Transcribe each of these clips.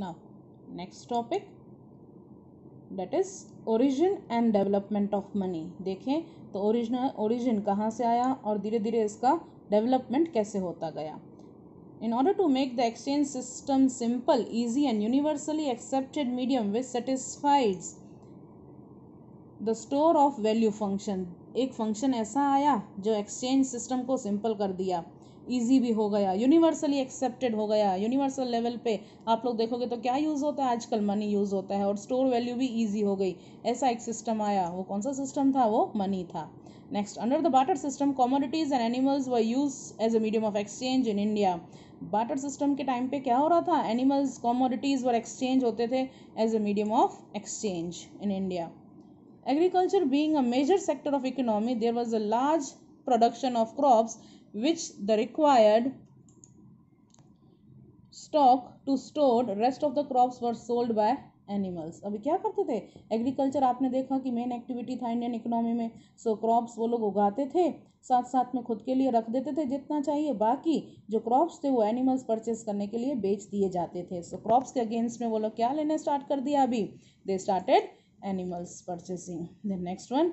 now next topic that is origin and development of money देखें तो origin origin कहाँ से आया और धीरे धीरे इसका development कैसे होता गया In order to make the exchange system simple, easy, and universally accepted medium which satisfies the store of value function, एक फंक्शन ऐसा आया जो एक्सचेंज सिस्टम को सिंपल कर दिया ईजी भी हो गया यूनिवर्सली एक्सेप्टेड हो गया यूनिवर्सल लेवल पे आप लोग देखोगे तो क्या यूज़ होता है आजकल मनी यूज़ होता है और स्टोर वैल्यू भी ईजी हो गई ऐसा एक सिस्टम आया वो कौन सा सिस्टम था वो मनी था next under the barter system commodities and animals were use as a medium of exchange in India barter system के टाइम पे क्या हो रहा था एनिमल्स कॉमोडिटीज़ वर एक्सचेंज होते थे as a medium of exchange in India agriculture being a major sector of economy there was a large production of crops which the required stock to store rest of the crops were sold by animals अभी क्या करते थे agriculture आपने देखा कि main activity था Indian economy में so so, crops वो लोग उगाते थे साथ साथ में खुद के लिए रख देते थे जितना चाहिए बाकी जो क्रॉप्स थे वो एनिमल्स परचेस करने के लिए बेच दिए जाते थे सो so, क्रॉप्स के अगेंस्ट में वो लोग क्या लेना स्टार्ट कर दिया अभी they started animals purchasing the next one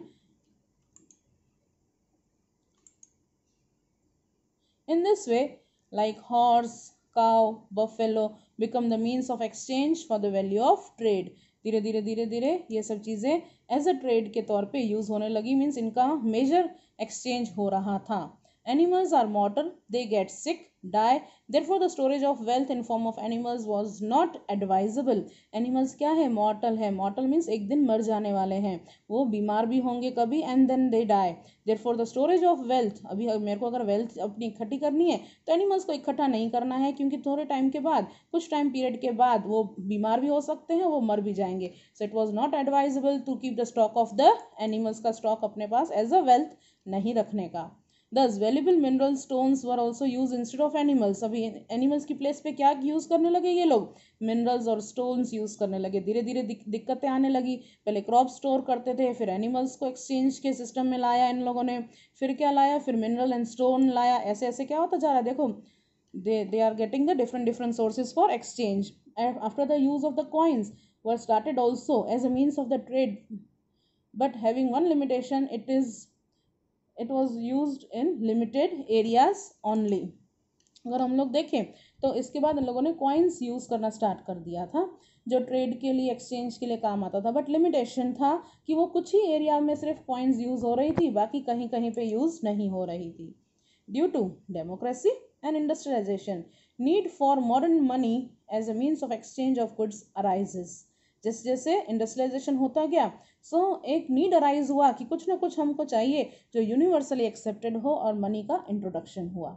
In this way, like horse, cow, buffalo become the means of exchange for the value of trade. धीरे धीरे धीरे धीरे ये सब चीज़ें एज अ ट्रेड के तौर पे यूज़ होने लगी मीन्स इनका मेजर एक्सचेंज हो रहा था Animals are mortal, they get sick, die. Therefore, the storage of wealth in form of animals was not advisable. Animals kya hai mortal hai mortal means ek din mar jane wale hain wo bimar bhi honge kabhi and then they die. Therefore, the storage of wealth abhi mere ko agar wealth apni ikhatti karni hai to animals ko ikhatta nahi karna hai kyunki थोड़े time ke baad kuch time period ke baad wo bimar bhi ho sakte hain wo mar bhi jayenge so it was not advisable to keep the stock of the animals ka stock apne paas as a wealth nahi rakhne ka thus valuable mineral stones were also use instead of animals अभी animals की place पे क्या use करने लगे ये लोग minerals और stones use करने लगे धीरे धीरे दिक्कतें आने लगी पहले क्रॉप स्टोर करते थे फिर एनिमल्स को एक्सचेंज के सिस्टम में लाया इन लोगों ने फिर क्या लाया फिर मिनरल एंड स्टोन लाया ऐसे ऐसे क्या होता जा रहा है देखो they they are getting the different different sources for exchange after the use of the coins were started also as a means of the trade but having one limitation it is it was use in limited areas only अगर हम लोग देखें तो इसके बाद इन लोगों ने coins use करना स्टार्ट कर दिया था जो ट्रेड के लिए एक्सचेंज के लिए काम आता था बट लिमिटेशन था कि वो कुछ ही एरिया में सिर्फ कॉइन्स यूज़ हो रही थी बाकी कहीं कहीं पे यूज़ नहीं हो रही थी due to democracy and industrialization need for modern money as a means of exchange of goods arises जैसे जैसे इंडस्ट्रियलाइजेशन होता गया सो so, एक नीड अराइज हुआ कि कुछ ना कुछ हमको चाहिए जो यूनिवर्सली एक्सेप्टेड हो और मनी का इंट्रोडक्शन हुआ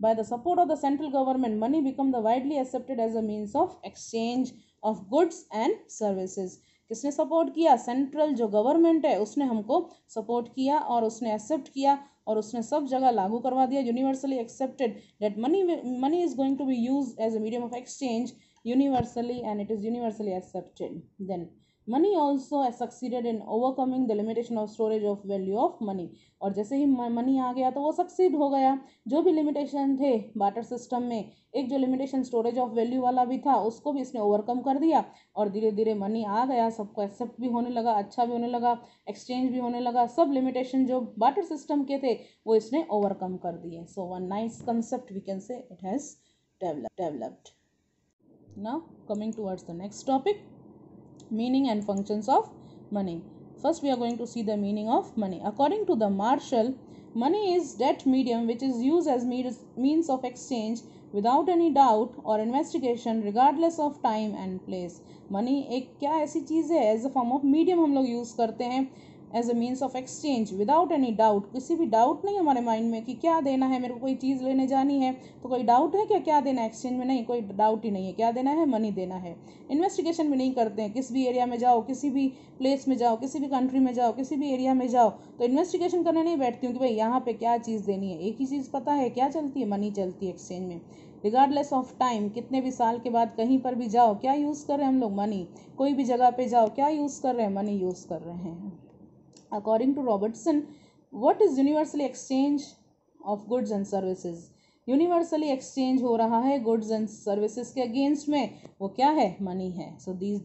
by the support of the central government money become the widely accepted as a means of exchange of goods and services किसने सपोर्ट किया सेंट्रल जो गवर्नमेंट है उसने हमको सपोर्ट किया और उसने एक्सेप्ट किया और उसने सब जगह लागू करवा दिया universally accepted that money money is going to be use as a medium of exchange universally and it is universally accepted then money also succeeded in overcoming the limitation of storage of value of money और जैसे ही money आ गया तो वो succeed हो गया जो भी लिमिटेशन थे बाटर सिस्टम में एक जो लिमिटेशन स्टोरेज ऑफ वैल्यू वाला भी था उसको भी इसने ओवरकम कर दिया और धीरे धीरे मनी आ गया सबको एक्सेप्ट भी होने लगा अच्छा भी होने लगा एक्सचेंज भी होने लगा सब लिमिटेशन जो बाटर सिस्टम के थे वो इसने ओवरकम कर दिए so one nice concept we can say it has developed now coming towards the next topic meaning and functions of money first we are going to see the meaning of money according to the marshal money is debt medium which is used as means of exchange without any doubt or investigation regardless of time and place money ek kya aisi cheez hai as a form of medium hum log use karte hain as a means of exchange without any doubt किसी भी doubt नहीं हमारे mind में कि क्या देना है मेरे को कोई चीज़ लेने जानी है तो कोई डाउट है क्या क्या देना है एक्सचेंज में नहीं कोई डाउट ही नहीं है क्या देना है मनी देना है इन्वेस्टिगेशन भी नहीं करते हैं किस भी एरिया में जाओ किसी भी प्लेस में जाओ किसी भी कंट्री में जाओ किसी भी एरिया में जाओ तो इन्वेस्टिगेशन करने नहीं बैठती हूँ कि भाई यहाँ पर क्या चीज़ देनी है एक ही चीज़ पता है क्या चलती है मनी चलती है एक्सचेंज में रिगार्डलेस ऑफ टाइम कितने भी साल के बाद कहीं पर भी जाओ क्या यूज़ कर रहे हैं हम लोग मनी कोई भी जगह पे जाओ क्या यूज़ कर रहे हैं मनी यूज़ कर रहे हैं According to Robertson, what is universally exchange of goods and services? Universally exchange हो रहा है गुड्स एंड सर्विसेज के अगेंस्ट में वो क्या है मनी है so these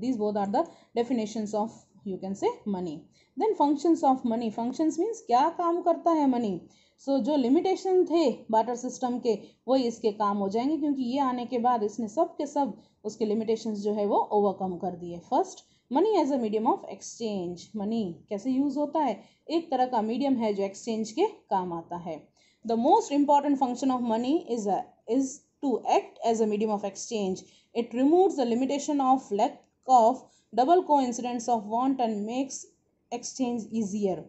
these both are the definitions of you can say money then functions of money functions means क्या काम करता है मनी सो so, जो लिमिटेशन थे बाटर सिस्टम के वही इसके काम हो जाएंगे क्योंकि ये आने के बाद इसने सब के सब उसके लिमिटेशंस जो है वो ओवरकम कर दिए first money as a medium of exchange money कैसे यूज होता है एक तरह का मीडियम है जो एक्सचेंज के काम आता है the most important function of money is is to act as a medium of exchange it removes the limitation of lack of double coincidence of want and makes exchange easier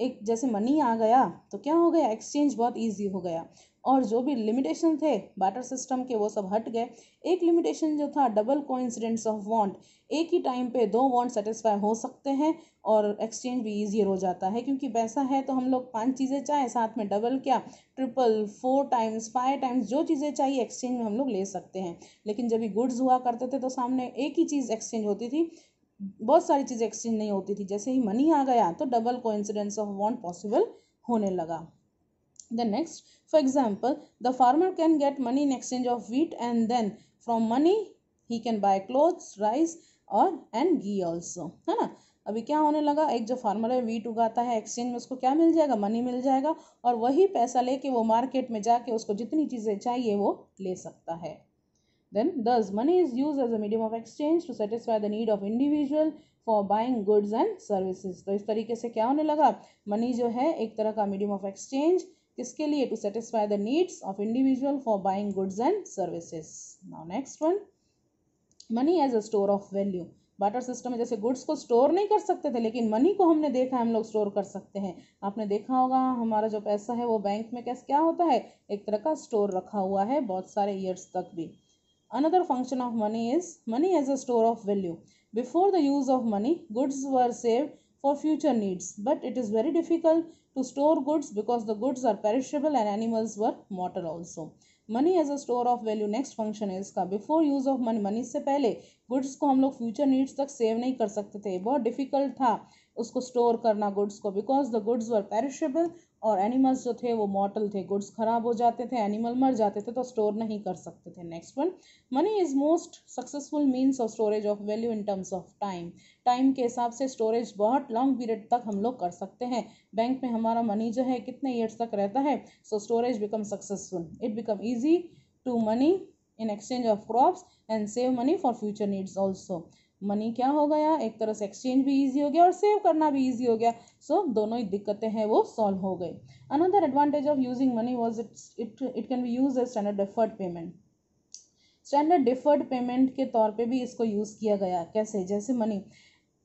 एक जैसे money आ गया तो क्या हो गया exchange बहुत easy हो गया और जो भी लिमिटेशन थे बाटर सिस्टम के वो सब हट गए एक लिमिटेशन जो था डबल कोइंसिडेंस ऑफ वांट एक ही टाइम पे दो वांट सेटिस्फाई हो सकते हैं और एक्सचेंज भी ईजियर हो जाता है क्योंकि पैसा है तो हम लोग पांच चीज़ें चाहे साथ में डबल क्या triple four times five times जो चीज़ें चाहिए एक्सचेंज में हम लोग ले सकते हैं लेकिन जब भी गुड्स हुआ करते थे तो सामने एक ही चीज़ एक्सचेंज होती थी बहुत सारी चीज़ें एक्सचेंज नहीं होती थी जैसे ही मनी आ गया तो double coincidence of want possible होने लगा the next for example the farmer can get money in exchange of wheat and then from money he can buy clothes rice और एंड घी ऑल्सो है ना अभी क्या होने लगा एक जो फार्मर है वीट उगाता है एक्सचेंज में उसको क्या मिल जाएगा मनी मिल जाएगा और वही पैसा लेके वो मार्केट में जाके उसको जितनी चीज़ें चाहिए वो ले सकता है Then, thus, money is used as a medium of exchange to satisfy the need of individual for buying goods and services तो इस तरीके से क्या होने लगा मनी जो है एक तरह का मीडियम ऑफ एक्सचेंज किसके लिए to satisfy the needs of individual for buying goods and services now next one money as a store of value barter system में जैसे गुड्स को स्टोर नहीं कर सकते थे लेकिन मनी को हमने देखा हम लोग स्टोर कर सकते हैं आपने देखा होगा हमारा जो पैसा है वो बैंक में कैसे क्या होता है एक तरह का स्टोर रखा हुआ है बहुत सारे ईयर्स तक भी Another function of money is money as a store of value. Before the use of money, goods were saved for future needs, but it is very difficult to store goods because the goods are perishable and animals were mortal also. Money as a store of value next function है इसका before use of money money से पहले goods को हम लोग future needs तक save नहीं कर सकते थे बहुत डिफिकल्ट था उसको स्टोर करना गुड्स को because the goods were perishable और एनिमल्स जो थे वो मॉटल थे गुड्स खराब हो जाते थे एनिमल मर जाते थे तो स्टोर नहीं कर सकते थे next one money is most successful means of storage of value in terms of time time के हिसाब से स्टोरेज बहुत लॉन्ग पीरियड तक हम लोग कर सकते हैं बैंक में हमारा मनी जो है कितने ईयर्स तक रहता है so storage become successful it become easy to money in exchange of crops and save money for future needs also money क्या हो गया एक तरह से एक्सचेंज भी ईजी हो गया और सेव करना भी ईजी हो गया सो so, दोनों ही दिक्कतें हैं वो सॉल्व हो गई another advantage of using money was its it it can be use as standard deferred payment standard deferred payment के तौर पे भी इसको यूज़ किया गया कैसे जैसे मनी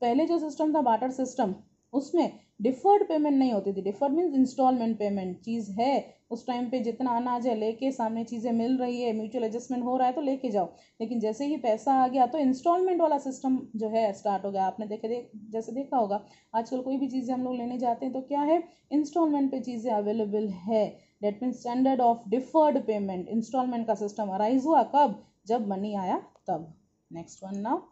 पहले जो सिस्टम था बाटर सिस्टम उसमें डिफर्ड पेमेंट नहीं होती थी डिफर्ड मीन्स इंस्टॉलमेंट पेमेंट चीज़ है उस टाइम पे जितना अनाज है लेके सामने चीज़ें मिल रही है म्यूचुअल एडजस्टमेंट हो रहा है तो लेके जाओ लेकिन जैसे ही पैसा आ गया तो इंस्टॉलमेंट वाला सिस्टम जो है स्टार्ट हो गया आपने देखे दे, जैसे देखा होगा आजकल कोई भी चीज़ें हम लोग लेने जाते हैं तो क्या है इंस्टॉलमेंट पे चीज़ें अवेलेबल है that mean standard of deferred payment installment का सिस्टम अराइज हुआ कब जब मनी आया तब next one now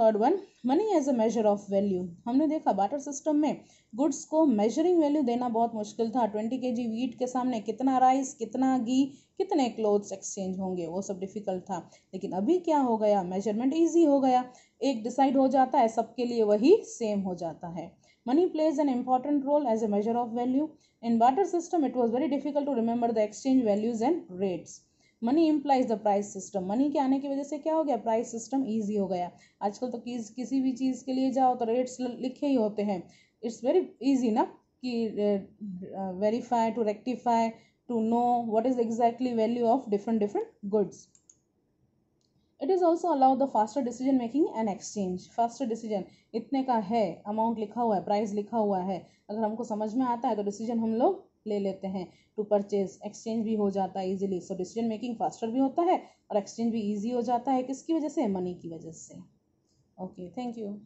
third one money as a measure of value हमने देखा बाटर सिस्टम में गुड्स को मेजरिंग वैल्यू देना बहुत मुश्किल था ट्वेंटी के जी वीट के सामने कितना राइस कितना घी कितने क्लोथ्स एक्सचेंज होंगे वो सब डिफ़िकल्ट था लेकिन अभी क्या हो गया मेजरमेंट ईजी हो गया एक डिसाइड हो जाता है सबके लिए वही सेम हो जाता है money plays an important role as a measure of value in barter system it was very difficult to remember the exchange values and rates money implies the price system money के आने की वजह से क्या हो गया प्राइस सिस्टम ईजी हो गया आजकल तो किस किसी भी चीज़ के लिए जाओ तो रेट्स लिखे ही होते हैं इट्स वेरी ईजी ना कि verify to rectify to know what is exactly value of different different goods it is also allow the faster decision making and exchange faster decision इतने का है अमाउंट लिखा हुआ है प्राइस लिखा हुआ है अगर हमको समझ में आता है तो डिसीजन हम लोग ले लेते हैं टू परचेज एक्सचेंज भी हो जाता है easily so decision making faster भी होता है और एक्सचेंज भी ईजी हो जाता है किसकी वजह से मनी की वजह से ओके थैंक यू